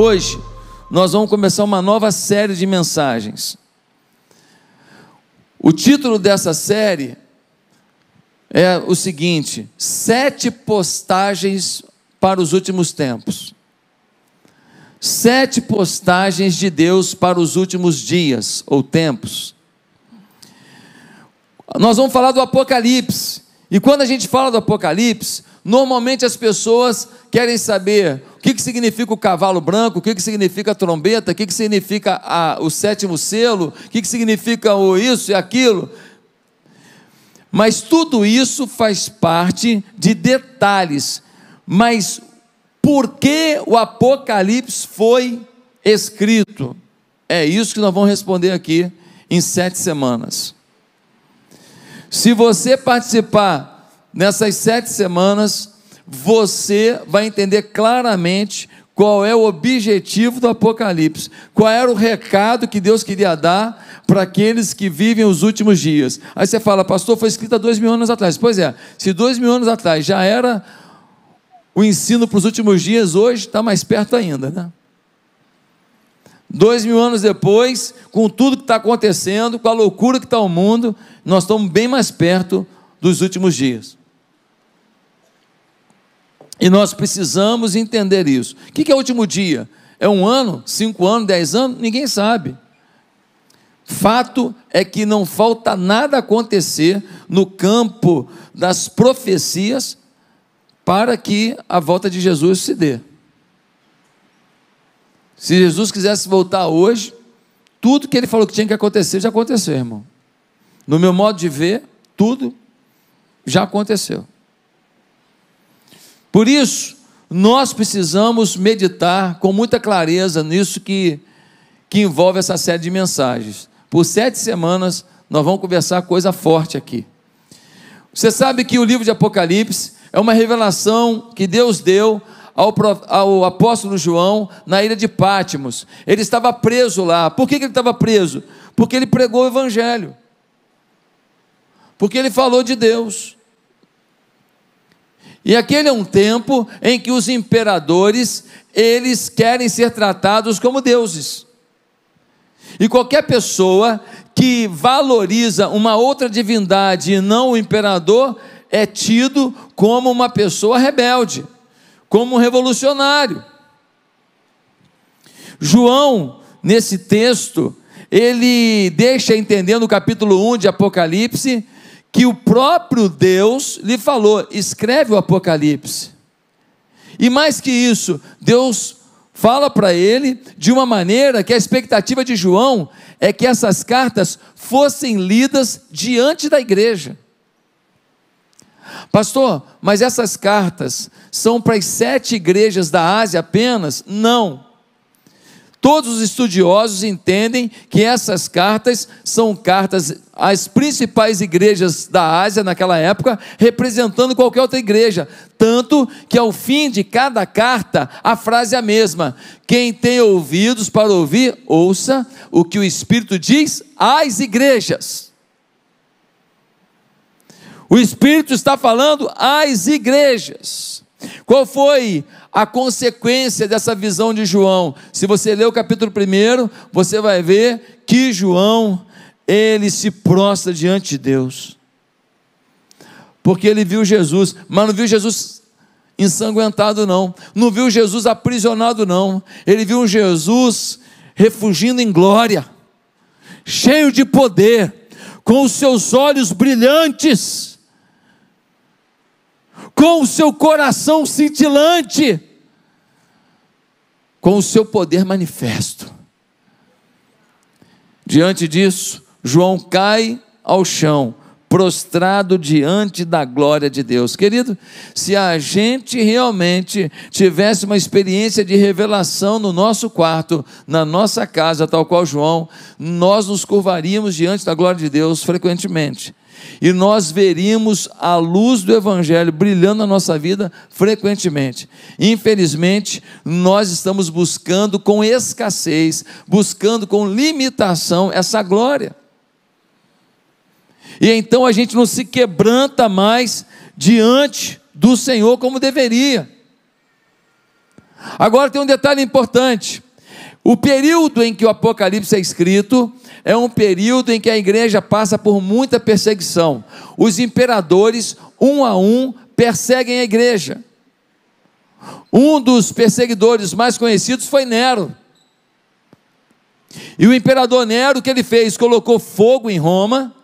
Hoje, nós vamos começar uma nova série de mensagens. O título dessa série é o seguinte: Sete postagens para os últimos tempos. Sete postagens de Deus para os últimos dias ou tempos. Nós vamos falar do Apocalipse. E quando a gente fala do Apocalipse, normalmente as pessoas querem saber que, que significa o cavalo branco, o que, que significa a trombeta, o que, que significa a, o sétimo selo, o que, que significa o isso e aquilo. Mas tudo isso faz parte de detalhes. Mas por que o Apocalipse foi escrito? É isso que nós vamos responder aqui em sete semanas. Se você participar nessas sete semanas, você vai entender claramente qual é o objetivo do Apocalipse, qual era o recado que Deus queria dar para aqueles que vivem os últimos dias. Aí você fala, pastor, foi escrito há dois mil anos atrás. Pois é, se dois mil anos atrás já era o ensino para os últimos dias, hoje está mais perto ainda, né? Dois mil anos depois, com tudo que está acontecendo, com a loucura que está o mundo, nós estamos bem mais perto dos últimos dias. E nós precisamos entender isso. O que é o último dia? É um ano, cinco anos, dez anos? Ninguém sabe. Fato é que não falta nada acontecer no campo das profecias para que a volta de Jesus se dê. Se Jesus quisesse voltar hoje, tudo que ele falou que tinha que acontecer já aconteceu, irmão. No meu modo de ver, tudo já aconteceu. Por isso, nós precisamos meditar com muita clareza nisso que, que envolve essa série de mensagens. Por sete semanas, nós vamos conversar coisa forte aqui. Você sabe que o livro de Apocalipse é uma revelação que Deus deu ao, ao apóstolo João na ilha de Pátimos. Ele estava preso lá. Por que, que ele estava preso? Porque ele pregou o evangelho. Porque ele falou de Deus. E aquele é um tempo em que os imperadores, eles querem ser tratados como deuses. E qualquer pessoa que valoriza uma outra divindade e não o imperador é tido como uma pessoa rebelde, como um revolucionário. João, nesse texto, ele deixa entender no capítulo 1 de Apocalipse que o próprio Deus lhe falou: escreve o Apocalipse. E mais que isso, Deus fala para ele de uma maneira que a expectativa de João é que essas cartas fossem lidas diante da igreja. Pastor, mas essas cartas são para as sete igrejas da Ásia apenas? Não. Todos os estudiosos entendem que essas cartas são cartas às principais igrejas da Ásia naquela época, representando qualquer outra igreja, tanto que ao fim de cada carta a frase é a mesma: quem tem ouvidos para ouvir, ouça o que o Espírito diz às igrejas. O Espírito está falando às igrejas. Qual foi a consequência dessa visão de João. Se você ler o capítulo 1, você vai ver que João, ele se prostra diante de Deus. Porque ele viu Jesus, mas não viu Jesus ensanguentado, não. Não viu Jesus aprisionado, não. Ele viu Jesus refugindo em glória, cheio de poder, com os seus olhos brilhantes, com o seu coração cintilante com o seu poder manifesto. Diante disso, João cai ao chão, prostrado diante da glória de Deus. Querido, se a gente realmente tivesse uma experiência de revelação no nosso quarto, na nossa casa, tal qual João, nós nos curvaríamos diante da glória de Deus frequentemente. E nós veríamos a luz do Evangelho brilhando na nossa vida frequentemente. Infelizmente, nós estamos buscando com escassez, buscando com limitação essa glória. E então a gente não se quebranta mais diante do Senhor como deveria. Agora tem um detalhe importante. O período em que o Apocalipse é escrito é um período em que a igreja passa por muita perseguição. Os imperadores, um a um, perseguem a igreja. Um dos perseguidores mais conhecidos foi Nero. E o imperador Nero, o que ele fez? Colocou fogo em Roma,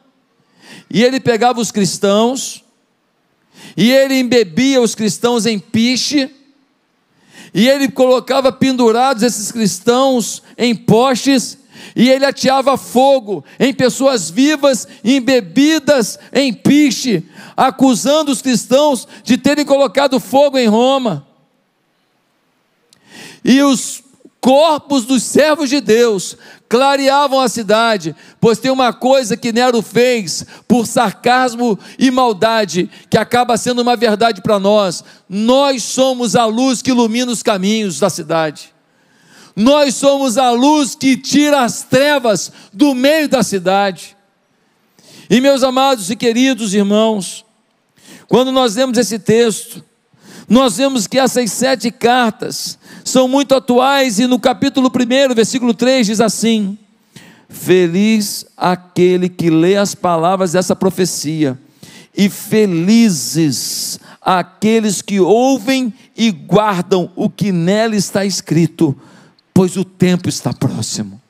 e ele pegava os cristãos, e ele embebia os cristãos em piche, e ele colocava pendurados esses cristãos em postes, e ele ateava fogo em pessoas vivas, em bebidas, em piche, acusando os cristãos de terem colocado fogo em Roma. E os corpos dos servos de Deus clareavam a cidade, pois tem uma coisa que Nero fez por sarcasmo e maldade, que acaba sendo uma verdade para nós. Nós somos a luz que ilumina os caminhos da cidade. Nós somos a luz que tira as trevas do meio da cidade. E meus amados e queridos irmãos, quando nós lemos esse texto, nós vemos que essas sete cartas são muito atuais e no capítulo 1, versículo 3 diz assim: Feliz aquele que lê as palavras dessa profecia, e felizes aqueles que ouvem e guardam o que nela está escrito, pois o tempo está próximo.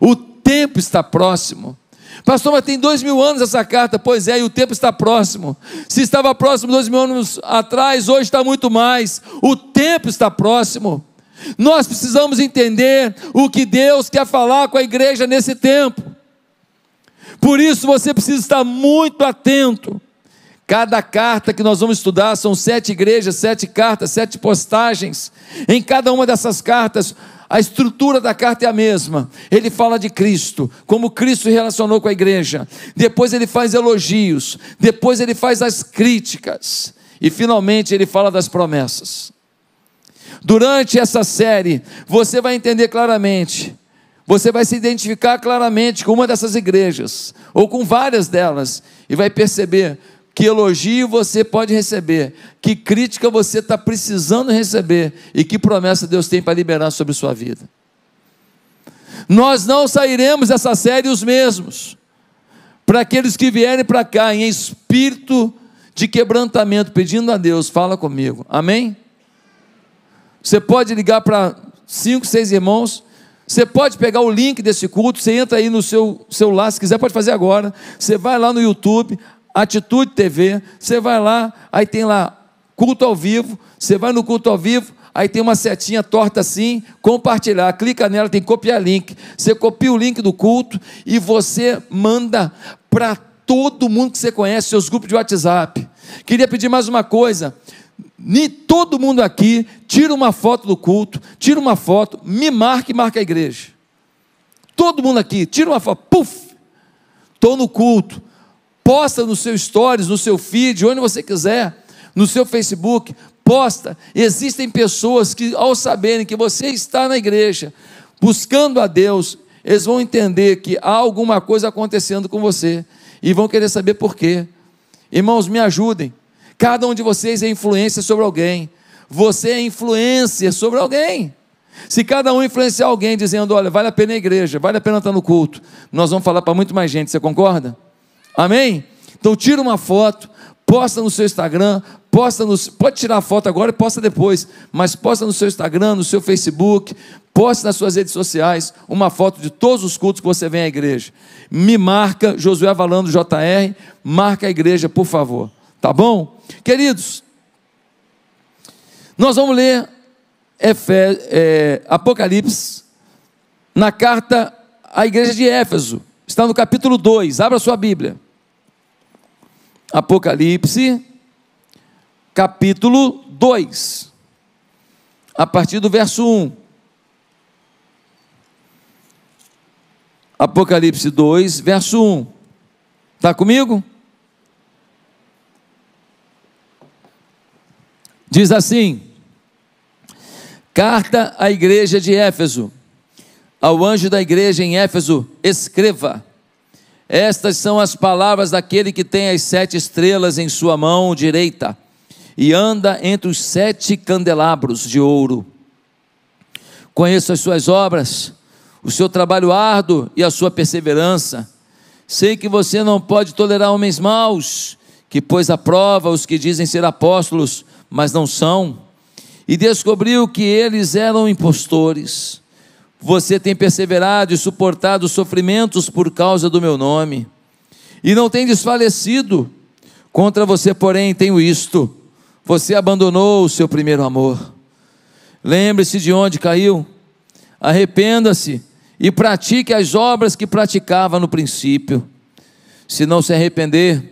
O tempo está próximo. Pastor, mas tem dois mil anos essa carta. Pois é, e o tempo está próximo. Se estava próximo dois mil anos atrás, hoje está muito mais. O tempo está próximo. Nós precisamos entender o que Deus quer falar com a igreja nesse tempo. Por isso você precisa estar muito atento. Cada carta que nós vamos estudar são sete igrejas, sete cartas, sete postagens. Em cada uma dessas cartas, a estrutura da carta é a mesma. Ele fala de Cristo, como Cristo se relacionou com a igreja. Depois ele faz elogios, depois ele faz as críticas e finalmente ele fala das promessas. Durante essa série, você vai entender claramente, você vai se identificar claramente com uma dessas igrejas ou com várias delas e vai perceber que elogio você pode receber, que crítica você está precisando receber e que promessa Deus tem para liberar sobre sua vida. Nós não sairemos dessa série os mesmos. Para aqueles que vierem para cá em espírito de quebrantamento, pedindo a Deus, fala comigo. Amém? Você pode ligar para cinco, seis irmãos. Você pode pegar o link desse culto, você entra aí no seu celular, se quiser, pode fazer agora. Você vai lá no YouTube, Atitude TV, você vai lá, aí tem lá culto ao vivo, você vai no culto ao vivo, aí tem uma setinha torta assim, compartilhar, clica nela, tem copiar link. Você copia o link do culto e você manda para todo mundo que você conhece, seus grupos de WhatsApp. Queria pedir mais uma coisa. Nem todo mundo aqui tira uma foto do culto, tira uma foto, me marque, e marca a igreja. Todo mundo aqui, tira uma foto, puf, estou no culto, posta nos seus stories, no seu feed, onde você quiser, no seu Facebook, posta. Existem pessoas que, ao saberem que você está na igreja, buscando a Deus, eles vão entender que há alguma coisa acontecendo com você e vão querer saber por quê. Irmãos, me ajudem. Cada um de vocês é influência sobre alguém. Você é influência sobre alguém. Se cada um influenciar alguém dizendo, olha, vale a pena a igreja, vale a pena estar no culto, nós vamos falar para muito mais gente, você concorda? Amém? Então tira uma foto, posta no seu Instagram, posta no, pode tirar a foto agora e posta depois, mas posta no seu Instagram, no seu Facebook, poste nas suas redes sociais uma foto de todos os cultos que você vem à igreja. Me marca, Josué Valando JR, marca a igreja, por favor. Tá bom? Queridos, nós vamos ler Efe, é, Apocalipse na carta à igreja de Éfeso. Está no capítulo 2. Abra sua Bíblia. Apocalipse, capítulo 2, a partir do verso 1. Apocalipse 2, verso 1. Está comigo? Diz assim: Carta à igreja de Éfeso. Ao anjo da igreja em Éfeso, escreva: estas são as palavras daquele que tem as sete estrelas em sua mão direita e anda entre os sete candelabros de ouro. Conheço as suas obras, o seu trabalho árduo e a sua perseverança. Sei que você não pode tolerar homens maus, que pôs à prova os que dizem ser apóstolos, mas não são, e descobriu que eles eram impostores. Você tem perseverado e suportado sofrimentos por causa do meu nome, e não tem desfalecido. Contra você, porém, tenho isto: você abandonou o seu primeiro amor. Lembre-se de onde caiu, arrependa-se e pratique as obras que praticava no princípio. Se não se arrepender,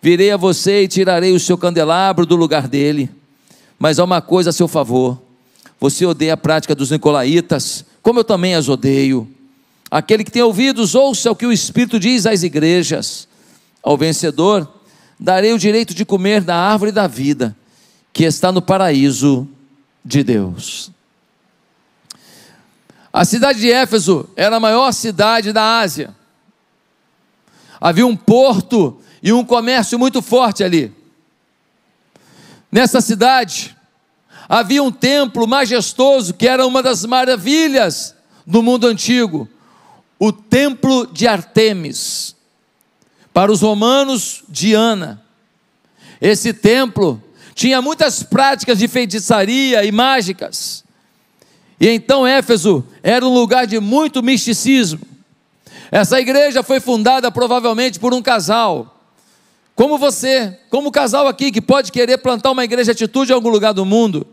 virei a você e tirarei o seu candelabro do lugar dele. Mas há uma coisa a seu favor: você odeia a prática dos nicolaítas, como eu também as odeio. Aquele que tem ouvidos, ouça o que o Espírito diz às igrejas. Ao vencedor, darei o direito de comer da árvore da vida, que está no paraíso de Deus. A cidade de Éfeso era a maior cidade da Ásia. Havia um porto e um comércio muito forte ali. Nessa cidade, Havia um templo majestoso que era uma das maravilhas do mundo antigo, o templo de Artemis. Para os romanos, Diana. Esse templo tinha muitas práticas de feitiçaria e mágicas. E então Éfeso era um lugar de muito misticismo. Essa igreja foi fundada provavelmente por um casal, como você, como o casal aqui que pode querer plantar uma igreja atitude em algum lugar do mundo.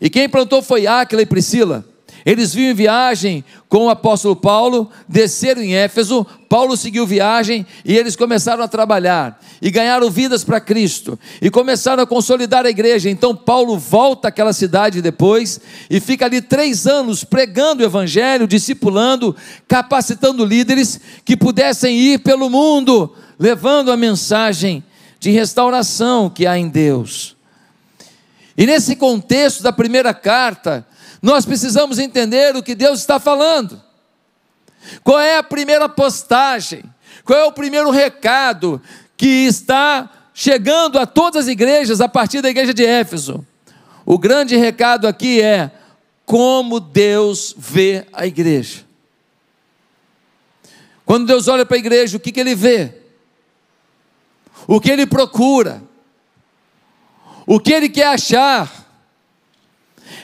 E quem plantou foi Áquila e Priscila. Eles vinham em viagem com o apóstolo Paulo, desceram em Éfeso, Paulo seguiu viagem e eles começaram a trabalhar e ganharam vidas para Cristo e começaram a consolidar a igreja. Então Paulo volta àquela cidade depois e fica ali três anos pregando o evangelho, discipulando, capacitando líderes que pudessem ir pelo mundo, levando a mensagem de restauração que há em Deus. E nesse contexto da primeira carta, nós precisamos entender o que Deus está falando. Qual é a primeira postagem? Qual é o primeiro recado que está chegando a todas as igrejas a partir da igreja de Éfeso? O grande recado aqui é como Deus vê a igreja. Quando Deus olha para a igreja, o que, que ele vê? O que ele procura? o que ele quer achar.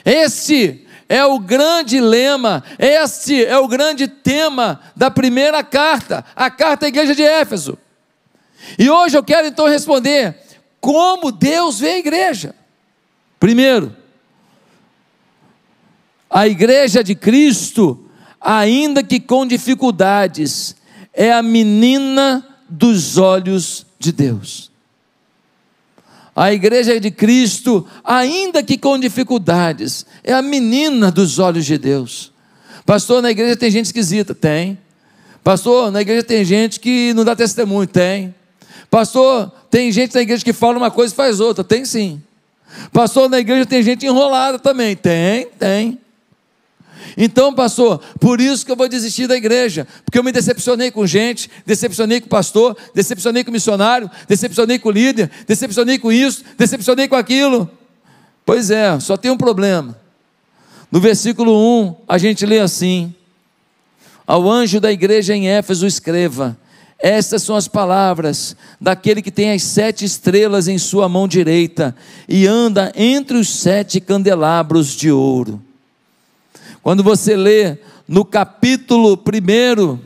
Esse é o grande lema, esse é o grande tema da primeira carta, a carta à igreja de Éfeso. E hoje eu quero então responder como Deus vê a igreja. Primeiro, a igreja de Cristo, ainda que com dificuldades, é a menina dos olhos de Deus. A igreja de Cristo, ainda que com dificuldades, é a menina dos olhos de Deus. Pastor, na igreja tem gente esquisita? Tem. Pastor, na igreja tem gente que não dá testemunho? Tem. Pastor, tem gente na igreja que fala uma coisa e faz outra? Tem sim. Pastor, na igreja tem gente enrolada também? Tem, tem. Então, pastor, por isso que eu vou desistir da igreja, porque eu me decepcionei com gente, decepcionei com pastor, decepcionei com missionário, decepcionei com líder, decepcionei com isso, decepcionei com aquilo. Pois é, só tem um problema. No versículo 1, a gente lê assim: Ao anjo da igreja em Éfeso escreva: estas são as palavras daquele que tem as sete estrelas em sua mão direita e anda entre os sete candelabros de ouro. Quando você lê no capítulo 1,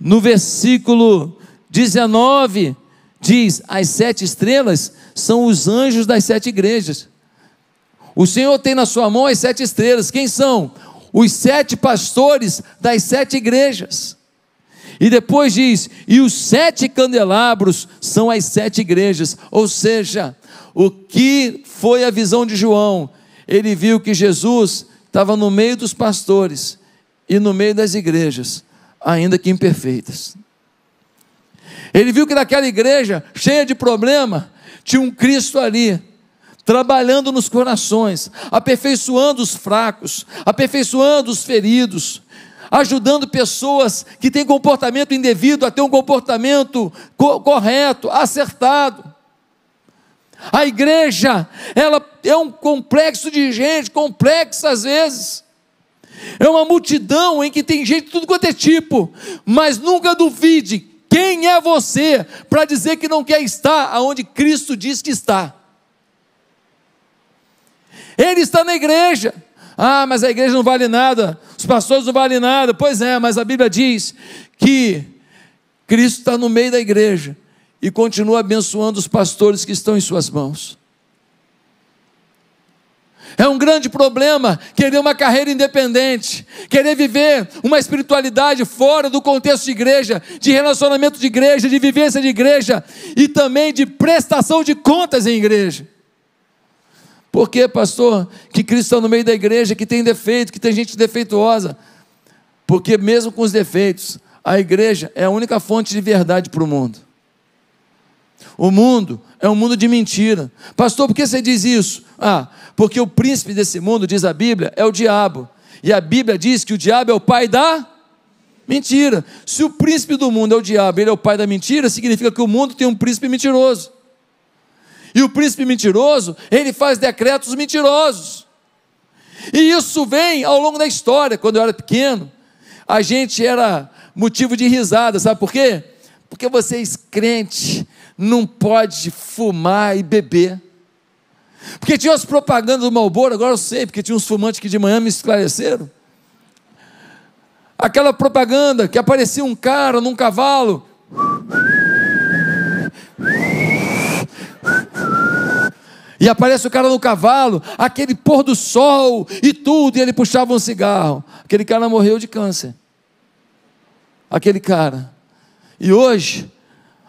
no versículo 19, diz: As sete estrelas são os anjos das sete igrejas. O Senhor tem na sua mão as sete estrelas. Quem são? Os sete pastores das sete igrejas. E depois diz: e os sete candelabros são as sete igrejas. Ou seja, o que foi a visão de João? Ele viu que Jesus estava no meio dos pastores e no meio das igrejas, ainda que imperfeitas. Ele viu que naquela igreja, cheia de problema, tinha um Cristo ali, trabalhando nos corações, aperfeiçoando os fracos, aperfeiçoando os feridos, ajudando pessoas que têm comportamento indevido a ter um comportamento co correto, acertado. A igreja, ela é um complexo de gente, complexa às vezes. É uma multidão em que tem gente de tudo quanto é tipo, mas nunca duvide quem é você para dizer que não quer estar aonde Cristo diz que está. Ele está na igreja. Ah, mas a igreja não vale nada, os pastores não valem nada. Pois é, mas a Bíblia diz que Cristo está no meio da igreja e continua abençoando os pastores que estão em suas mãos. É um grande problema querer uma carreira independente, querer viver uma espiritualidade fora do contexto de igreja, de relacionamento de igreja, de vivência de igreja e também de prestação de contas em igreja. Por que, pastor, que cristão no meio da igreja, que tem defeito, que tem gente defeituosa? Porque mesmo com os defeitos, a igreja é a única fonte de verdade para o mundo. O mundo é um mundo de mentira. Pastor, por que você diz isso? Ah, porque o príncipe desse mundo, diz a Bíblia, é o diabo. E a Bíblia diz que o diabo é o pai da mentira. Se o príncipe do mundo é o diabo, ele é o pai da mentira, significa que o mundo tem um príncipe mentiroso. E o príncipe mentiroso, ele faz decretos mentirosos. E isso vem ao longo da história. Quando eu era pequeno, a gente era motivo de risada, sabe por quê? Porque vocês crentes não pode fumar e beber. Porque tinha as propagandas do Malboro, agora eu sei, porque tinha uns fumantes que de manhã me esclareceram. Aquela propaganda que aparecia um cara num cavalo. E aparece o cara no cavalo, aquele pôr do sol e tudo, e ele puxava um cigarro. Aquele cara morreu de câncer. Aquele cara. E hoje,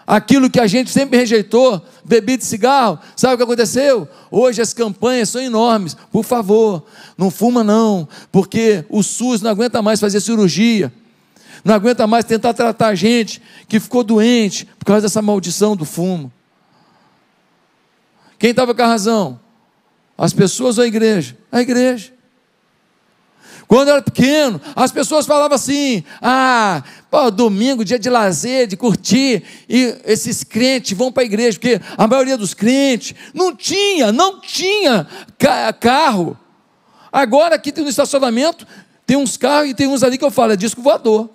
aquilo que a gente sempre rejeitou, bebida e cigarro, sabe o que aconteceu? Hoje as campanhas são enormes. Por favor, não fuma não, porque o SUS não aguenta mais fazer cirurgia. Não aguenta mais tentar tratar gente que ficou doente por causa dessa maldição do fumo. Quem estava com a razão? As pessoas ou a igreja? A igreja. Quando eu era pequeno, as pessoas falavam assim: ah, pô, domingo, dia de lazer, de curtir, e esses crentes vão para a igreja, porque a maioria dos crentes não tinha, não tinha carro. Agora aqui no estacionamento tem uns carros e tem uns ali que eu falo, é disco voador.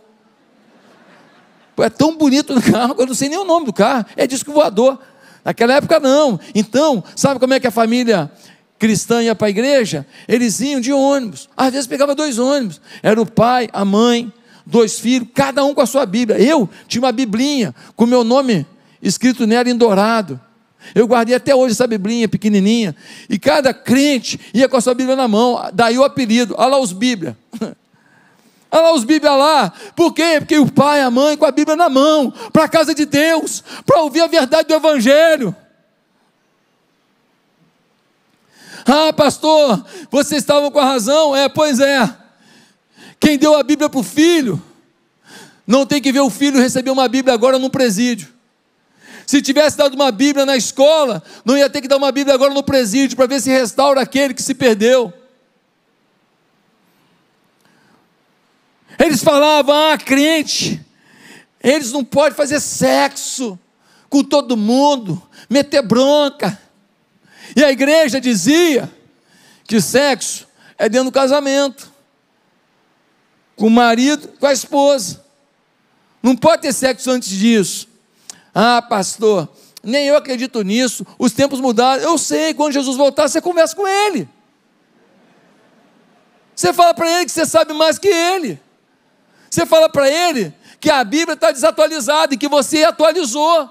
É tão bonito o carro, eu não sei nem o nome do carro, é disco voador. Naquela época não. Então, sabe como é que a família cristã ia para a igreja, eles iam de ônibus. Às vezes pegava dois ônibus. Era o pai, a mãe, dois filhos, cada um com a sua Bíblia. Eu tinha uma Biblinha com meu nome escrito nela em dourado. Eu guardei até hoje essa Biblinha pequenininha. E cada crente ia com a sua Bíblia na mão. Daí o apelido. Olha lá os Bíblia. Olha lá os Bíblia lá. Por quê? Porque o pai, a mãe com a Bíblia na mão, para a casa de Deus, para ouvir a verdade do Evangelho. Ah, pastor, vocês estavam com a razão? É, pois é. Quem deu a Bíblia para o filho, não tem que ver o filho receber uma Bíblia agora no presídio. Se tivesse dado uma Bíblia na escola, não ia ter que dar uma Bíblia agora no presídio para ver se restaura aquele que se perdeu. Eles falavam, ah, crente, eles não podem fazer sexo com todo mundo, meter bronca. E a igreja dizia que sexo é dentro do casamento, com o marido, com a esposa. Não pode ter sexo antes disso. Ah, pastor, nem eu acredito nisso. Os tempos mudaram. Eu sei, quando Jesus voltar, você conversa com ele. Você fala para ele que você sabe mais que ele. Você fala para ele que a Bíblia está desatualizada e que você atualizou.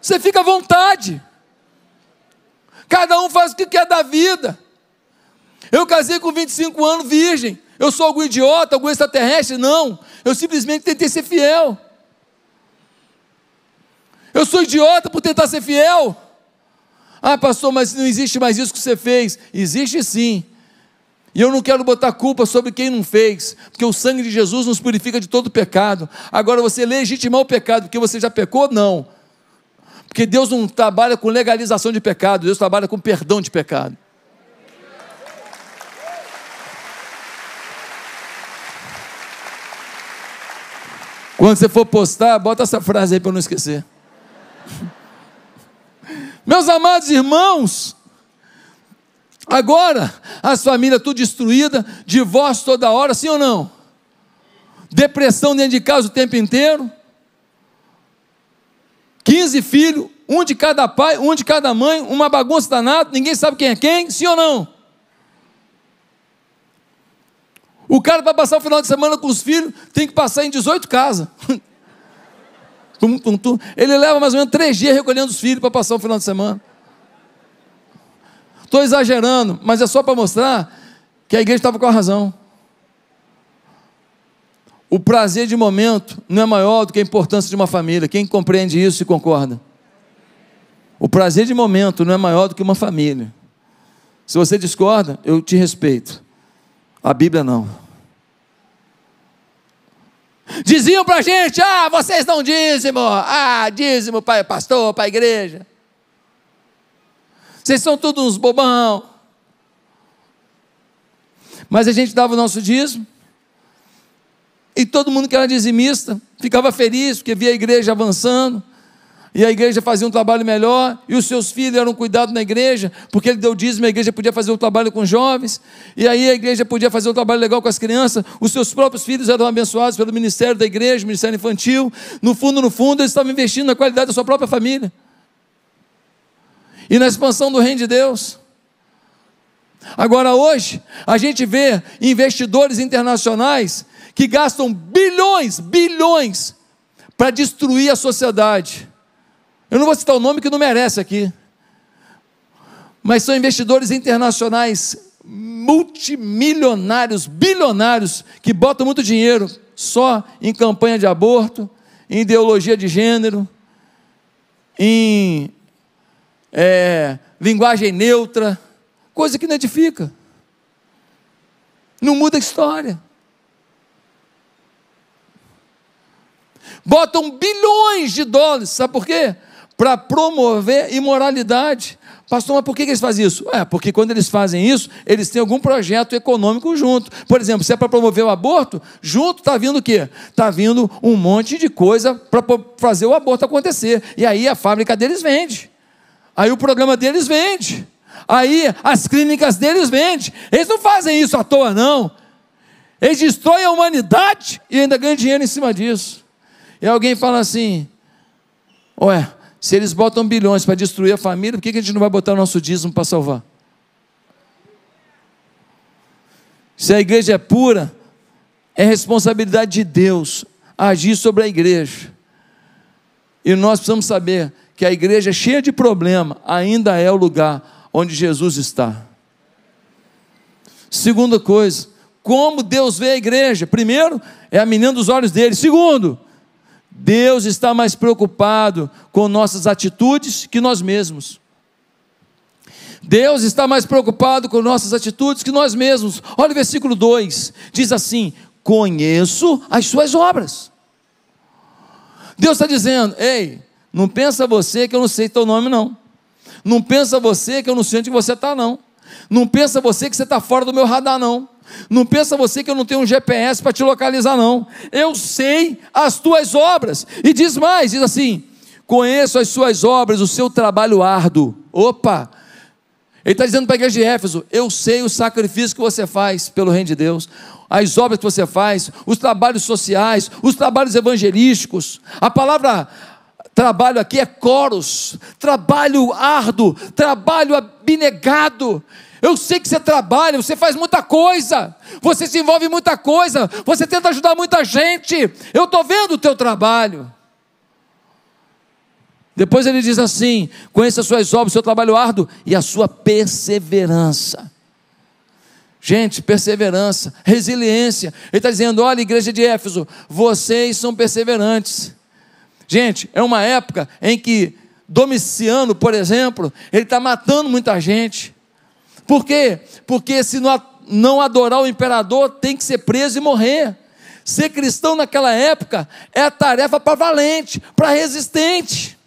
Você fica à vontade. Cada um faz o que quer da vida. Eu casei com 25 anos virgem. Eu sou algum idiota, algum extraterrestre? Não. Eu simplesmente tentei ser fiel. Eu sou idiota por tentar ser fiel. Ah, pastor, mas não existe mais isso que você fez. Existe sim. E eu não quero botar culpa sobre quem não fez, porque o sangue de Jesus nos purifica de todo pecado. Agora você legitimar o pecado porque você já pecou? Não. Porque Deus não trabalha com legalização de pecado, Deus trabalha com perdão de pecado. Quando você for postar, bota essa frase aí para eu não esquecer. Meus amados irmãos, agora as famílias é tudo destruída, divórcio toda hora, sim ou não? Depressão dentro de casa o tempo inteiro. 15 filhos, um de cada pai, um de cada mãe, uma bagunça danada, ninguém sabe quem é quem, sim ou não? O cara para passar o final de semana com os filhos tem que passar em 18 casas. Ele leva mais ou menos três dias recolhendo os filhos para passar o final de semana. Estou exagerando, mas é só para mostrar que a igreja estava com a razão. O prazer de momento não é maior do que a importância de uma família. Quem compreende isso e concorda? O prazer de momento não é maior do que uma família. Se você discorda, eu te respeito. A Bíblia não. Diziam para a gente: ah, vocês dão dízimo, ah, dízimo para o pastor, para a igreja. Vocês são todos uns bobão. Mas a gente dava o nosso dízimo, e todo mundo que era dizimista ficava feliz, porque via a igreja avançando, e a igreja fazia um trabalho melhor, e os seus filhos eram cuidados na igreja, porque ele deu dízimo, a igreja podia fazer o um trabalho com jovens, e aí a igreja podia fazer um trabalho legal com as crianças, os seus próprios filhos eram abençoados pelo ministério da igreja, ministério infantil, no fundo, no fundo, eles estavam investindo na qualidade da sua própria família, e na expansão do reino de Deus. Agora, hoje, a gente vê investidores internacionais que gastam bilhões, bilhões, para destruir a sociedade. Eu não vou citar o nome que não merece aqui, mas são investidores internacionais multimilionários, bilionários, que botam muito dinheiro só em campanha de aborto, em ideologia de gênero, em é, linguagem neutra, coisa que não edifica, não muda a história. botam bilhões de dólares, sabe por quê? Para promover imoralidade. Pastor, mas por que eles fazem isso? É, porque quando eles fazem isso, eles têm algum projeto econômico junto. Por exemplo, se é para promover o aborto, junto está vindo o quê? Está vindo um monte de coisa para fazer o aborto acontecer. E aí a fábrica deles vende. Aí o programa deles vende. Aí as clínicas deles vendem. Eles não fazem isso à toa, não. Eles destroem a humanidade e ainda ganham dinheiro em cima disso. E alguém fala assim: Ué, se eles botam bilhões para destruir a família, por que, a gente não vai botar o nosso dízimo para salvar? Se a igreja é pura, é responsabilidade de Deus agir sobre a igreja. E nós precisamos saber que a igreja é cheia de problema ainda é o lugar onde Jesus está. Segunda coisa, como Deus vê a igreja? Primeiro, é a menina dos olhos dele. Segundo, Deus está mais preocupado com nossas atitudes que nós mesmos. Deus está mais preocupado com nossas atitudes que nós mesmos. Olha o versículo 2: diz assim: Conheço as suas obras. Deus está dizendo: Ei, não pensa você que eu não sei teu nome, não. Não pensa você que eu não sei onde você está, não. Não pensa você que você está fora do meu radar, não. Não pensa você que eu não tenho um GPS para te localizar, não. Eu sei as tuas obras. E diz mais: diz assim, conheço as suas obras, o seu trabalho árduo. Opa! Ele está dizendo para a igreja de Éfeso: eu sei o sacrifício que você faz pelo reino de Deus, as obras que você faz, os trabalhos sociais, os trabalhos evangelísticos. A palavra trabalho aqui é coros, trabalho árduo, trabalho abnegado. Eu sei que você trabalha, você faz muita coisa, você se envolve em muita coisa, você tenta ajudar muita gente. Eu estou vendo o teu trabalho. Depois ele diz assim: conheça as suas obras, o seu trabalho árduo e a sua perseverança. Gente, perseverança, resiliência. Ele está dizendo: olha, igreja de Éfeso, vocês são perseverantes. Gente, é uma época em que Domiciano, por exemplo, ele está matando muita gente. Por quê? Porque se não adorar o imperador, tem que ser preso e morrer. Ser cristão naquela época é tarefa para valente, para resistente.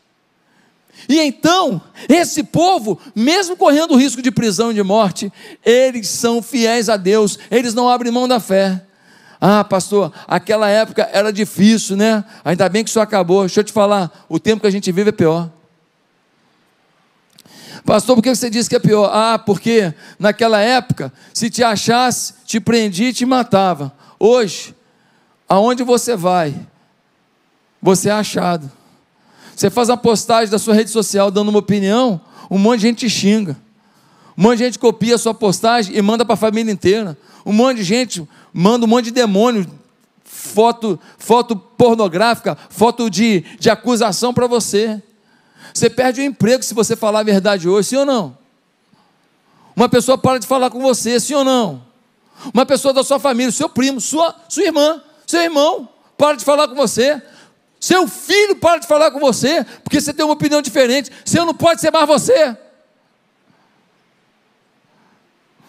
E então, esse povo, mesmo correndo o risco de prisão e de morte, eles são fiéis a Deus, eles não abrem mão da fé. Ah, pastor, aquela época era difícil, né? Ainda bem que isso acabou. Deixa eu te falar, o tempo que a gente vive é pior. Pastor, por que você disse que é pior? Ah, porque naquela época, se te achasse, te prendia e te matava. Hoje, aonde você vai, você é achado. Você faz uma postagem da sua rede social dando uma opinião, um monte de gente te xinga. Um monte de gente copia a sua postagem e manda para a família inteira. Um monte de gente manda um monte de demônio, foto, foto pornográfica, foto de, de acusação para você. Você perde o emprego se você falar a verdade hoje, sim ou não? Uma pessoa para de falar com você, sim ou não? Uma pessoa da sua família, seu primo, sua, sua irmã, seu irmão, para de falar com você. Seu filho para de falar com você, porque você tem uma opinião diferente. Você não pode ser mais você.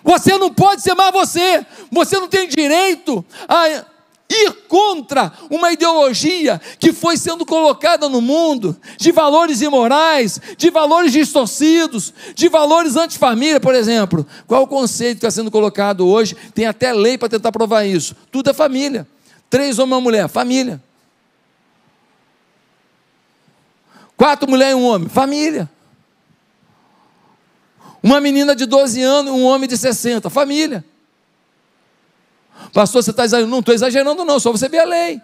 Você não pode ser mais você. Você não tem direito a ir contra uma ideologia que foi sendo colocada no mundo, de valores imorais, de valores distorcidos, de valores antifamília, por exemplo. Qual é o conceito que está sendo colocado hoje? Tem até lei para tentar provar isso. Tudo é família. Três homens e uma mulher, família. Quatro mulheres e um homem, família. Uma menina de 12 anos e um homem de 60, família. Pastor, você está exagerando? Não estou exagerando, não, só você vê a lei.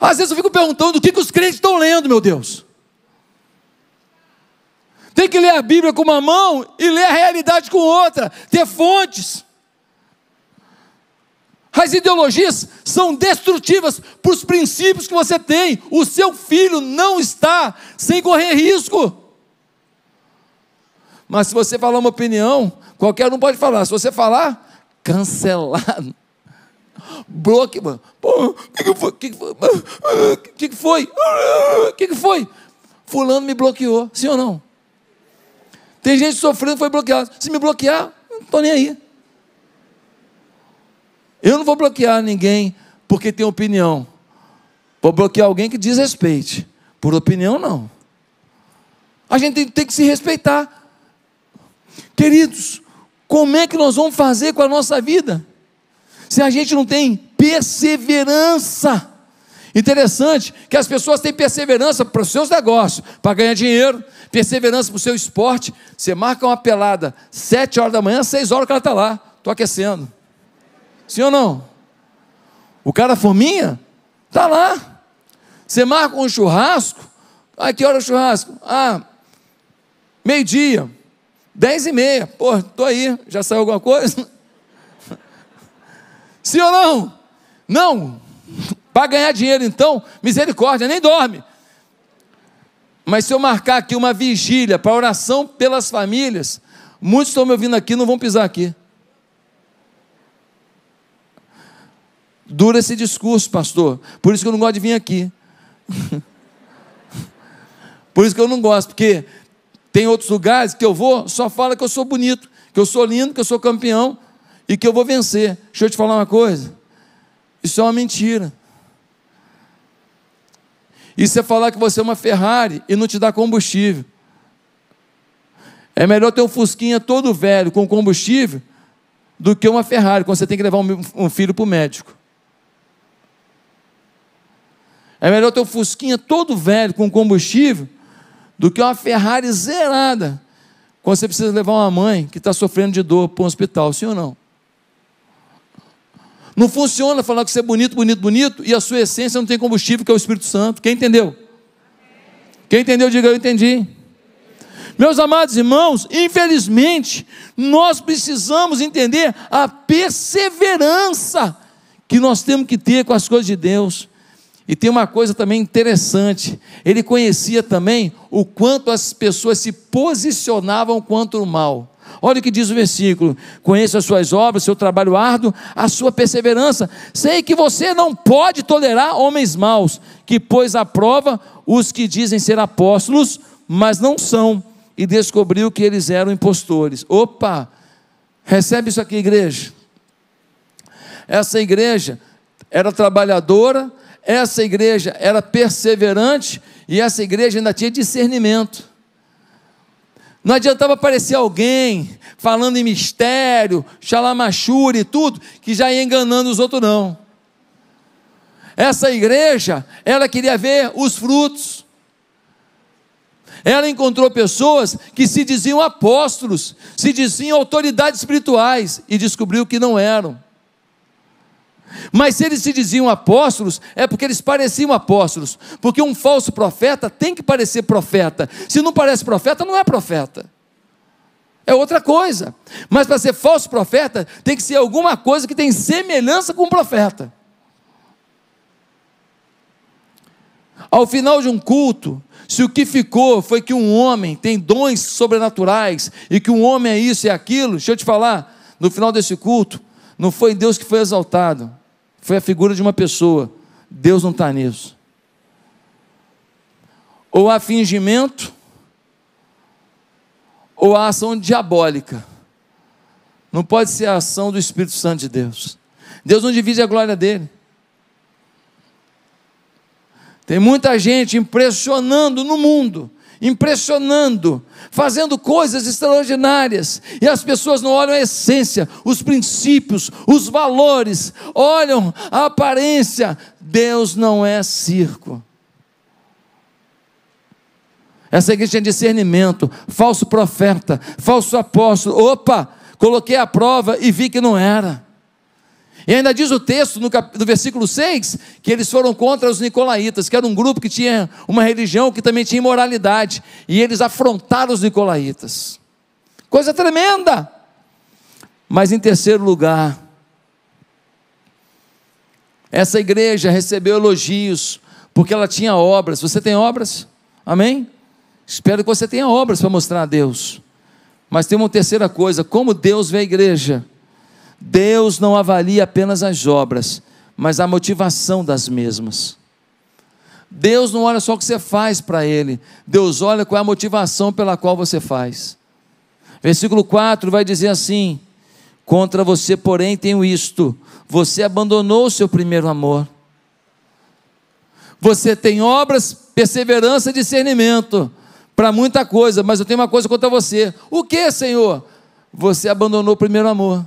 Às vezes eu fico perguntando o que, que os crentes estão lendo, meu Deus. Tem que ler a Bíblia com uma mão e ler a realidade com outra, ter fontes. As ideologias são destrutivas para os princípios que você tem. O seu filho não está sem correr risco. Mas se você falar uma opinião, qualquer um pode falar. Se você falar, Cancelado. Bloqueado. O que, foi? O que, foi? que, que foi? que, que foi? Fulano me bloqueou. Sim ou não? Tem gente sofrendo foi bloqueado, Se me bloquear, não estou nem aí. Eu não vou bloquear ninguém porque tem opinião. Vou bloquear alguém que desrespeite. Por opinião, não. A gente tem que se respeitar. Queridos, como é que nós vamos fazer com a nossa vida? Se a gente não tem perseverança. Interessante que as pessoas têm perseverança para os seus negócios, para ganhar dinheiro, perseverança para o seu esporte. Você marca uma pelada, sete horas da manhã, seis horas que ela está lá, estou aquecendo. Sim ou não? O cara forminha, está lá. Você marca um churrasco, ah, que hora é o churrasco? Ah, meio-dia. Dez e meia. Pô, tô aí. Já saiu alguma coisa? Sim ou não? Não. Para ganhar dinheiro, então, misericórdia, nem dorme. Mas se eu marcar aqui uma vigília para oração pelas famílias, muitos estão me ouvindo aqui não vão pisar aqui. Dura esse discurso, pastor. Por isso que eu não gosto de vir aqui. Por isso que eu não gosto, porque tem outros lugares que eu vou, só fala que eu sou bonito, que eu sou lindo, que eu sou campeão e que eu vou vencer. Deixa eu te falar uma coisa. Isso é uma mentira. Isso é falar que você é uma Ferrari e não te dá combustível. É melhor ter um Fusquinha todo velho com combustível do que uma Ferrari, quando você tem que levar um filho para o médico. É melhor ter um Fusquinha todo velho com combustível do que uma Ferrari zerada quando você precisa levar uma mãe que está sofrendo de dor para um hospital, sim ou não? Não funciona falar que você é bonito, bonito, bonito e a sua essência não tem combustível, que é o Espírito Santo. Quem entendeu? Quem entendeu, diga eu entendi. Meus amados irmãos, infelizmente, nós precisamos entender a perseverança que nós temos que ter com as coisas de Deus. E tem uma coisa também interessante: ele conhecia também o quanto as pessoas se posicionavam quanto o mal. Olha o que diz o versículo: Conheço as suas obras, seu trabalho árduo, a sua perseverança. Sei que você não pode tolerar homens maus, que pôs à prova os que dizem ser apóstolos, mas não são, e descobriu que eles eram impostores. Opa! Recebe isso aqui, igreja. Essa igreja era trabalhadora, essa igreja era perseverante e essa igreja ainda tinha discernimento. Não adiantava aparecer alguém falando em mistério, xalamachure e tudo, que já ia enganando os outros, não. Essa igreja, ela queria ver os frutos. Ela encontrou pessoas que se diziam apóstolos, se diziam autoridades espirituais e descobriu que não eram. Mas se eles se diziam apóstolos, é porque eles pareciam apóstolos. Porque um falso profeta tem que parecer profeta. Se não parece profeta, não é profeta. É outra coisa. Mas para ser falso profeta, tem que ser alguma coisa que tem semelhança com um profeta. Ao final de um culto, se o que ficou foi que um homem tem dons sobrenaturais e que um homem é isso e aquilo, deixa eu te falar, no final desse culto, não foi Deus que foi exaltado, foi a figura de uma pessoa. Deus não está nisso. Ou há fingimento, ou há ação diabólica. Não pode ser a ação do Espírito Santo de Deus. Deus não divide a glória dele. Tem muita gente impressionando no mundo impressionando, fazendo coisas extraordinárias, e as pessoas não olham a essência, os princípios, os valores, olham a aparência. Deus não é circo. Essa igreja tinha discernimento, falso profeta, falso apóstolo. Opa, coloquei a prova e vi que não era. E ainda diz o texto, no, cap... no versículo 6, que eles foram contra os nicolaítas, que era um grupo que tinha uma religião que também tinha imoralidade, e eles afrontaram os nicolaítas. Coisa tremenda! Mas em terceiro lugar, essa igreja recebeu elogios, porque ela tinha obras. Você tem obras? Amém? Espero que você tenha obras para mostrar a Deus. Mas tem uma terceira coisa: como Deus vê a igreja? Deus não avalia apenas as obras, mas a motivação das mesmas. Deus não olha só o que você faz para Ele, Deus olha qual é a motivação pela qual você faz. Versículo 4 vai dizer assim: Contra você, porém, tenho isto: você abandonou o seu primeiro amor. Você tem obras, perseverança e discernimento para muita coisa, mas eu tenho uma coisa contra você. O que, Senhor? Você abandonou o primeiro amor.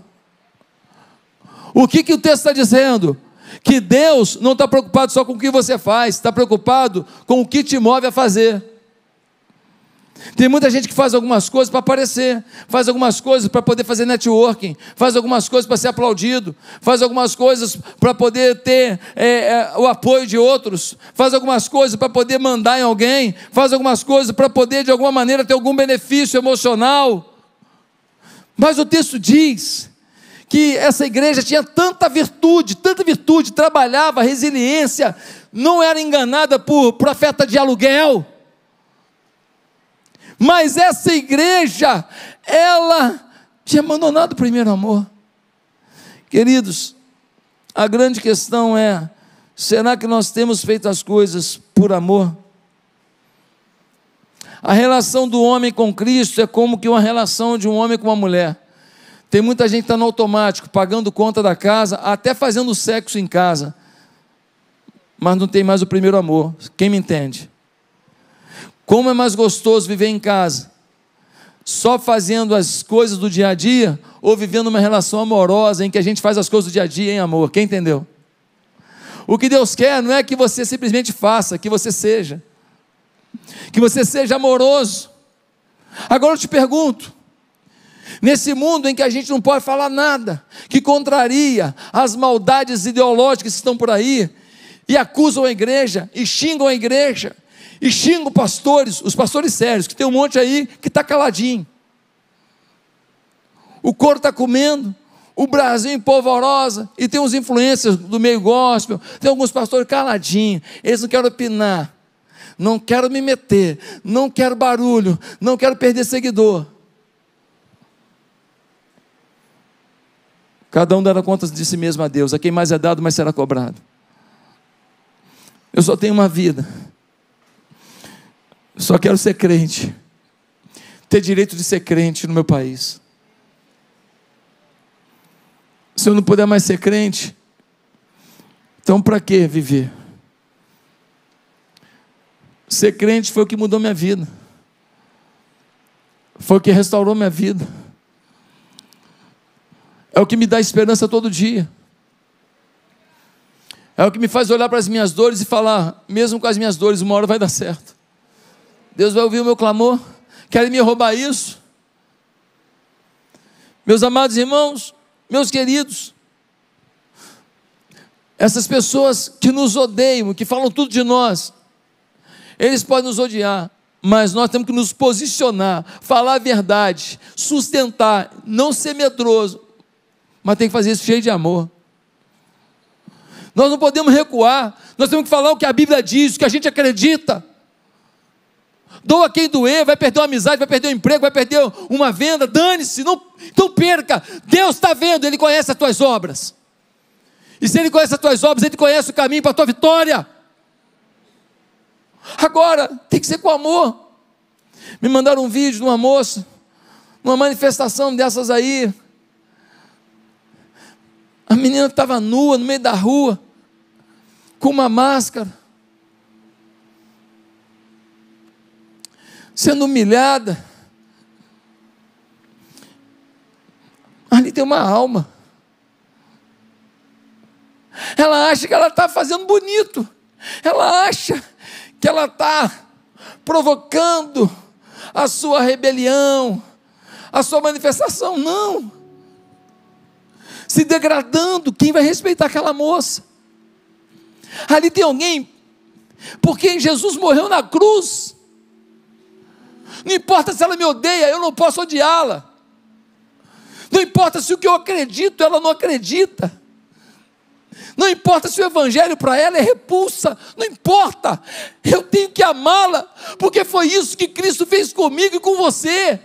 O que, que o texto está dizendo? Que Deus não está preocupado só com o que você faz, está preocupado com o que te move a fazer. Tem muita gente que faz algumas coisas para aparecer, faz algumas coisas para poder fazer networking, faz algumas coisas para ser aplaudido, faz algumas coisas para poder ter é, é, o apoio de outros, faz algumas coisas para poder mandar em alguém, faz algumas coisas para poder de alguma maneira ter algum benefício emocional. Mas o texto diz que essa igreja tinha tanta virtude, tanta virtude, trabalhava resiliência, não era enganada por profeta de aluguel. Mas essa igreja, ela tinha abandonado o primeiro amor. Queridos, a grande questão é: será que nós temos feito as coisas por amor? A relação do homem com Cristo é como que uma relação de um homem com uma mulher. Tem muita gente que está no automático, pagando conta da casa, até fazendo sexo em casa, mas não tem mais o primeiro amor. Quem me entende? Como é mais gostoso viver em casa, só fazendo as coisas do dia a dia, ou vivendo uma relação amorosa em que a gente faz as coisas do dia a dia em amor? Quem entendeu? O que Deus quer não é que você simplesmente faça, que você seja. Que você seja amoroso. Agora eu te pergunto: Nesse mundo em que a gente não pode falar nada que contraria as maldades ideológicas que estão por aí e acusam a igreja e xingam a igreja e xingam pastores, os pastores sérios, que tem um monte aí que está caladinho. O couro está comendo, o Brasil em polvorosa, e tem uns influências do meio gospel, tem alguns pastores caladinhos, eles não querem opinar, não quero me meter, não quero barulho, não quero perder seguidor. Cada um dará contas de si mesmo a Deus. A quem mais é dado, mais será cobrado. Eu só tenho uma vida. só quero ser crente. Ter direito de ser crente no meu país. Se eu não puder mais ser crente, então para que viver? Ser crente foi o que mudou minha vida. Foi o que restaurou minha vida é o que me dá esperança todo dia. É o que me faz olhar para as minhas dores e falar, mesmo com as minhas dores, uma hora vai dar certo. Deus vai ouvir o meu clamor. Querem me roubar isso? Meus amados irmãos, meus queridos, essas pessoas que nos odeiam, que falam tudo de nós, eles podem nos odiar, mas nós temos que nos posicionar, falar a verdade, sustentar, não ser medroso, mas tem que fazer isso cheio de amor. Nós não podemos recuar, nós temos que falar o que a Bíblia diz, o que a gente acredita. Doa quem doer, vai perder uma amizade, vai perder um emprego, vai perder uma venda, dane-se, não, não perca. Deus está vendo, Ele conhece as tuas obras. E se Ele conhece as tuas obras, Ele conhece o caminho para a tua vitória. Agora, tem que ser com amor. Me mandaram um vídeo de uma moça, numa manifestação dessas aí, menina estava nua no meio da rua, com uma máscara, sendo humilhada. Ali tem uma alma. Ela acha que ela está fazendo bonito. Ela acha que ela está provocando a sua rebelião, a sua manifestação. Não se degradando, quem vai respeitar aquela moça? Ali tem alguém Porque Jesus morreu na cruz. Não importa se ela me odeia, eu não posso odiá-la. Não importa se o que eu acredito, ela não acredita. Não importa se o evangelho para ela é repulsa, não importa. Eu tenho que amá-la, porque foi isso que Cristo fez comigo e com você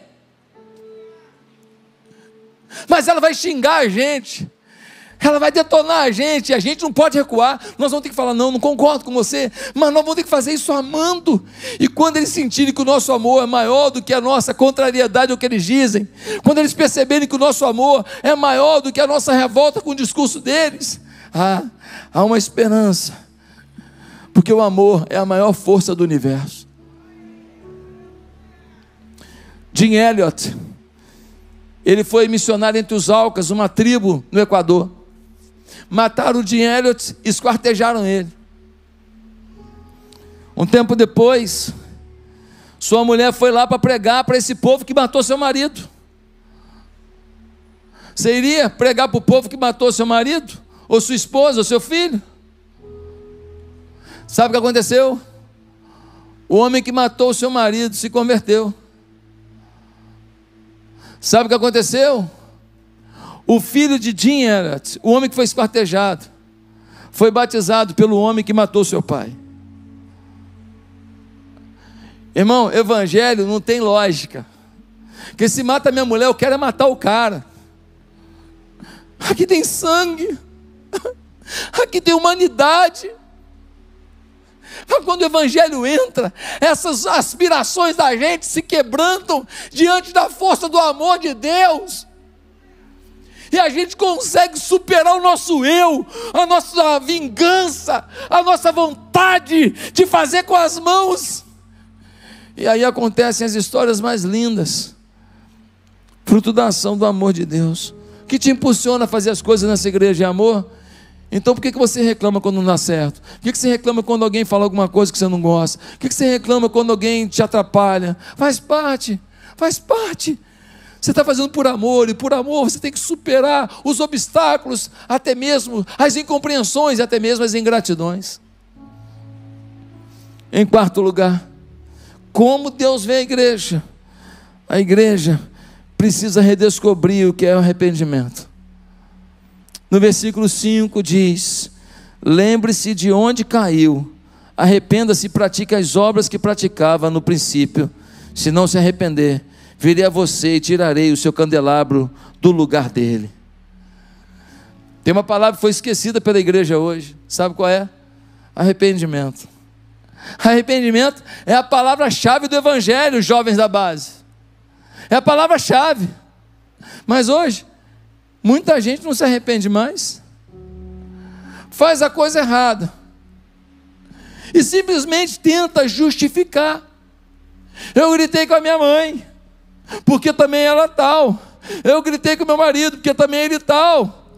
mas ela vai xingar a gente. Ela vai detonar a gente, e a gente não pode recuar. Nós vamos ter que falar: não, não concordo com você, mas nós vamos ter que fazer isso amando. E quando eles sentirem que o nosso amor é maior do que a nossa contrariedade ao é que eles dizem, quando eles perceberem que o nosso amor é maior do que a nossa revolta com o discurso deles, há, ah, há uma esperança, porque o amor é a maior força do universo. Jim Elliot, ele foi missionário entre os Alcas, uma tribo no Equador. Mataram o Jim Elliot, esquartejaram ele. Um tempo depois, sua mulher foi lá para pregar para esse povo que matou seu marido. Você iria pregar para o povo que matou seu marido? Ou sua esposa, ou seu filho? Sabe o que aconteceu? O homem que matou seu marido se converteu. Sabe o que aconteceu? O filho de Dinherat, o homem que foi esquartejado, foi batizado pelo homem que matou seu pai. Irmão, evangelho não tem lógica. Que se mata minha mulher, eu quero é matar o cara. Aqui tem sangue. Aqui tem humanidade. Mas quando o Evangelho entra, essas aspirações da gente se quebrantam diante da força do amor de Deus. E a gente consegue superar o nosso eu, a nossa vingança, a nossa vontade de fazer com as mãos. E aí acontecem as histórias mais lindas, fruto da ação do amor de Deus. O que te impulsiona a fazer as coisas nessa igreja de amor? Então por que, que você reclama quando não dá certo? Por que, que você reclama quando alguém fala alguma coisa que você não gosta? Por que, que você reclama quando alguém te atrapalha? Faz parte, faz parte. Você está fazendo por amor, e por amor você tem que superar os obstáculos, até mesmo as incompreensões, até mesmo as ingratidões. Em quarto lugar, como Deus vê a igreja? A igreja precisa redescobrir o que é o arrependimento. No versículo 5 diz: Lembre-se de onde caiu, arrependa-se e pratique as obras que praticava no princípio. Se não se arrepender, virei a você e tirarei o seu candelabro do lugar dele. Tem uma palavra que foi esquecida pela igreja hoje, sabe qual é? Arrependimento. Arrependimento é a palavra-chave do evangelho, jovens da base. É a palavra-chave. Mas hoje, Muita gente não se arrepende mais. Faz a coisa errada. E simplesmente tenta justificar. Eu gritei com a minha mãe, porque também ela é tal. Eu gritei com meu marido, porque também ele é tal.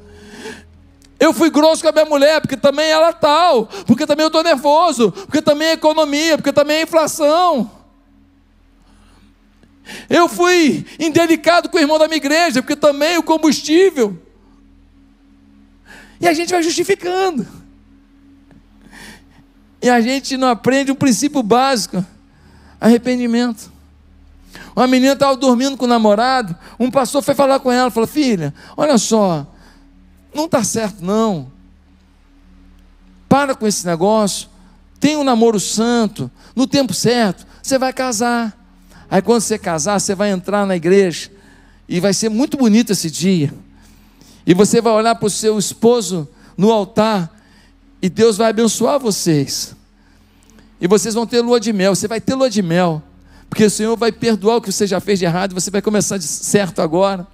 Eu fui grosso com a minha mulher, porque também ela é tal, porque também eu estou nervoso, porque também a economia, porque também a inflação. Eu fui indelicado com o irmão da minha igreja, porque também o combustível. E a gente vai justificando. E a gente não aprende um princípio básico: arrependimento. Uma menina estava dormindo com o namorado, um pastor foi falar com ela, falou: "Filha, olha só, não está certo não. Para com esse negócio. Tem um namoro santo, no tempo certo, você vai casar. Aí quando você casar, você vai entrar na igreja e vai ser muito bonito esse dia. E você vai olhar para o seu esposo no altar e Deus vai abençoar vocês. E vocês vão ter lua de mel, você vai ter lua de mel, porque o Senhor vai perdoar o que você já fez de errado, e você vai começar de certo agora.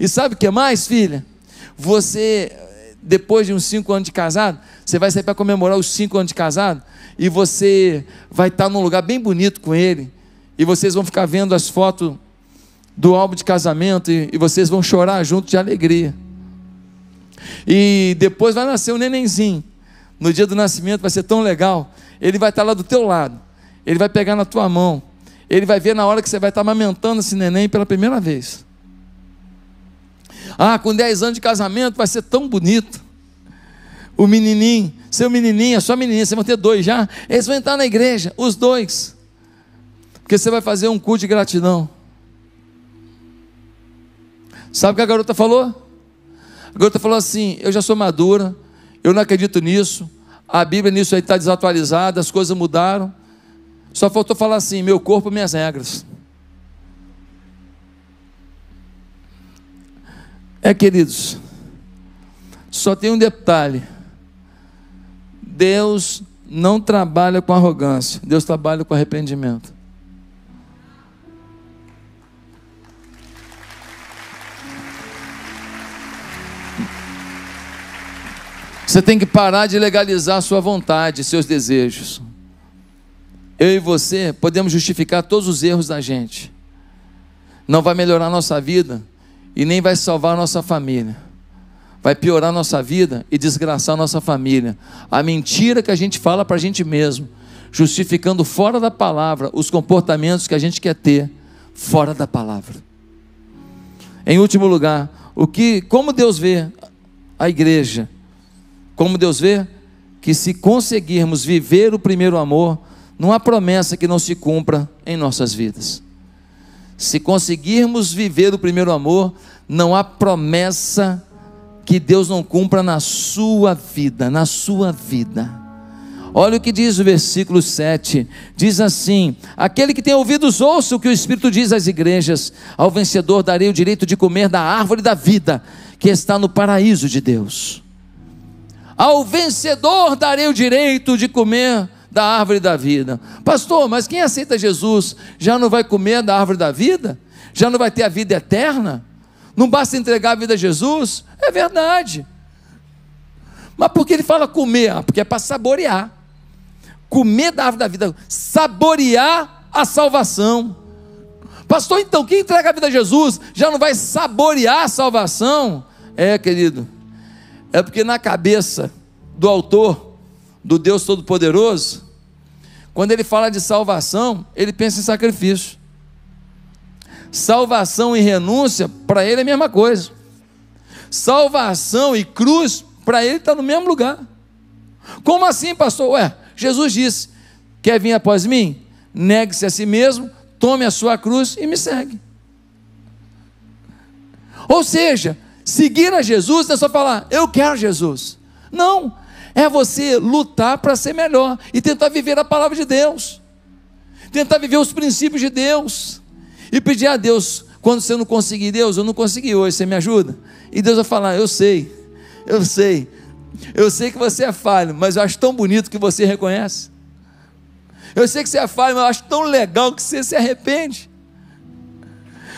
E sabe o que mais, filha? Você, depois de uns cinco anos de casado, você vai sair para comemorar os cinco anos de casado e você vai estar tá num lugar bem bonito com ele e vocês vão ficar vendo as fotos do álbum de casamento e, e vocês vão chorar junto de alegria. E depois vai nascer um nenenzinho. No dia do nascimento vai ser tão legal. Ele vai estar lá do teu lado. Ele vai pegar na tua mão. Ele vai ver na hora que você vai estar amamentando esse neném pela primeira vez. Ah, com 10 anos de casamento vai ser tão bonito. O menininho, seu menininho, a sua menininha, você vai ter dois já. Eles vão entrar na igreja, os dois. Porque você vai fazer um cu de gratidão. Sabe o que a garota falou? A garota falou assim: Eu já sou madura, eu não acredito nisso, a Bíblia nisso aí está desatualizada, as coisas mudaram. Só faltou falar assim: Meu corpo, minhas regras. É, queridos, só tem um detalhe: Deus não trabalha com arrogância, Deus trabalha com arrependimento. Você tem que parar de legalizar sua vontade, seus desejos. Eu e você podemos justificar todos os erros da gente. Não vai melhorar nossa vida e nem vai salvar nossa família. Vai piorar nossa vida e desgraçar nossa família. A mentira que a gente fala para a gente mesmo, justificando fora da palavra os comportamentos que a gente quer ter fora da palavra. Em último lugar, o que, como Deus vê a igreja? Como Deus vê? Que se conseguirmos viver o primeiro amor, não há promessa que não se cumpra em nossas vidas. Se conseguirmos viver o primeiro amor, não há promessa que Deus não cumpra na sua vida, na sua vida. Olha o que diz o versículo 7. Diz assim: Aquele que tem ouvidos, ouça o que o Espírito diz às igrejas. Ao vencedor darei o direito de comer da árvore da vida, que está no paraíso de Deus. Ao vencedor darei o direito de comer da árvore da vida. Pastor, mas quem aceita Jesus já não vai comer da árvore da vida? Já não vai ter a vida eterna? Não basta entregar a vida a Jesus? É verdade. Mas por que ele fala comer? Ah, porque é para saborear. Comer da árvore da vida, saborear a salvação. Pastor, então, quem entrega a vida a Jesus já não vai saborear a salvação? É, querido. É porque na cabeça do autor, do Deus Todo-Poderoso, quando ele fala de salvação, ele pensa em sacrifício. Salvação e renúncia, para ele é a mesma coisa. Salvação e cruz, para ele está no mesmo lugar. Como assim, pastor? Ué, Jesus disse: quer vir após mim? Negue-se a si mesmo, tome a sua cruz e me segue. Ou seja, Seguir a Jesus não é só falar, eu quero Jesus. Não, é você lutar para ser melhor e tentar viver a palavra de Deus, tentar viver os princípios de Deus e pedir a Deus, quando você não conseguir, Deus, eu não consegui hoje, você me ajuda? E Deus vai falar, eu sei, eu sei, eu sei que você é falho, mas eu acho tão bonito que você reconhece. Eu sei que você é falho, mas eu acho tão legal que você se arrepende.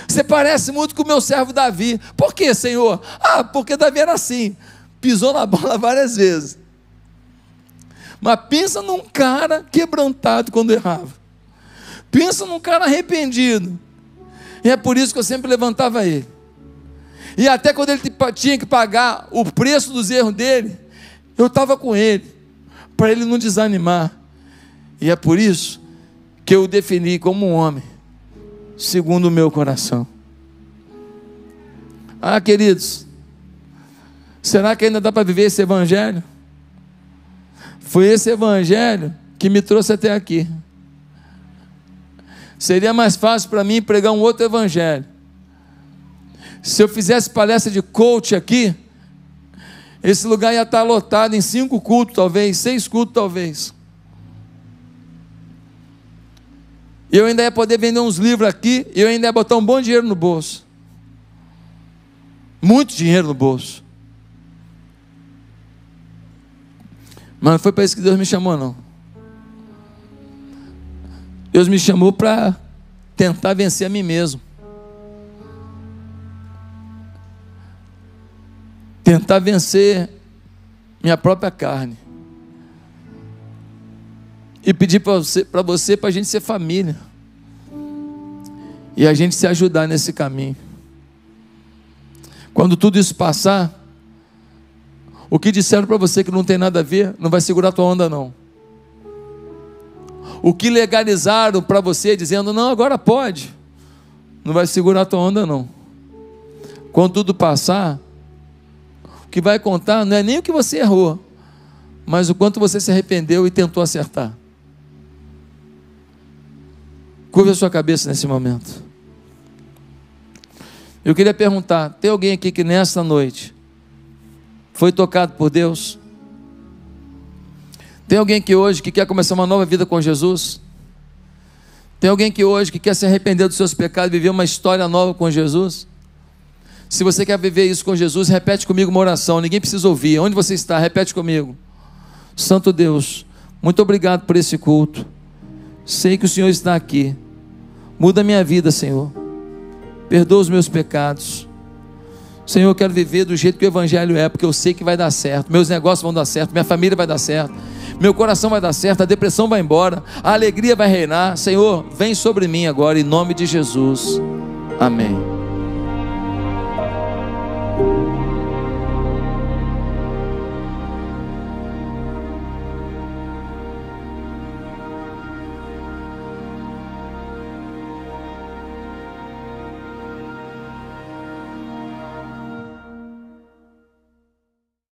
Você parece muito com o meu servo Davi. Por quê, Senhor? Ah, porque Davi era assim. Pisou na bola várias vezes. Mas pensa num cara quebrantado quando errava. Pensa num cara arrependido. E é por isso que eu sempre levantava ele. E até quando ele tinha que pagar o preço dos erros dele, eu estava com ele, para ele não desanimar. E é por isso que eu o defini como um homem segundo o meu coração. Ah, queridos, será que ainda dá para viver esse evangelho? Foi esse evangelho que me trouxe até aqui. Seria mais fácil para mim pregar um outro evangelho. Se eu fizesse palestra de coach aqui, esse lugar ia estar tá lotado em cinco cultos, talvez, seis cultos, talvez. E eu ainda ia poder vender uns livros aqui, e eu ainda ia botar um bom dinheiro no bolso. Muito dinheiro no bolso. Mas não foi para isso que Deus me chamou, não. Deus me chamou para tentar vencer a mim mesmo. Tentar vencer minha própria carne. E pedir para você, para a gente ser família e a gente se ajudar nesse caminho. Quando tudo isso passar, o que disseram para você que não tem nada a ver, não vai segurar tua onda não. O que legalizaram para você dizendo não, agora pode, não vai segurar tua onda não. Quando tudo passar, o que vai contar não é nem o que você errou, mas o quanto você se arrependeu e tentou acertar. Curva a sua cabeça nesse momento. Eu queria perguntar: tem alguém aqui que nessa noite foi tocado por Deus? Tem alguém que hoje que quer começar uma nova vida com Jesus? Tem alguém que hoje que quer se arrepender dos seus pecados e viver uma história nova com Jesus? Se você quer viver isso com Jesus, repete comigo uma oração. Ninguém precisa ouvir. Onde você está? Repete comigo. Santo Deus, muito obrigado por esse culto. Sei que o Senhor está aqui. Muda a minha vida, Senhor perdoa os meus pecados. Senhor, eu quero viver do jeito que o Evangelho é, porque eu sei que vai dar certo, meus negócios vão dar certo, minha família vai dar certo, meu coração vai dar certo, a depressão vai embora, a alegria vai reinar. Senhor, vem sobre mim agora, em nome de Jesus. Amém.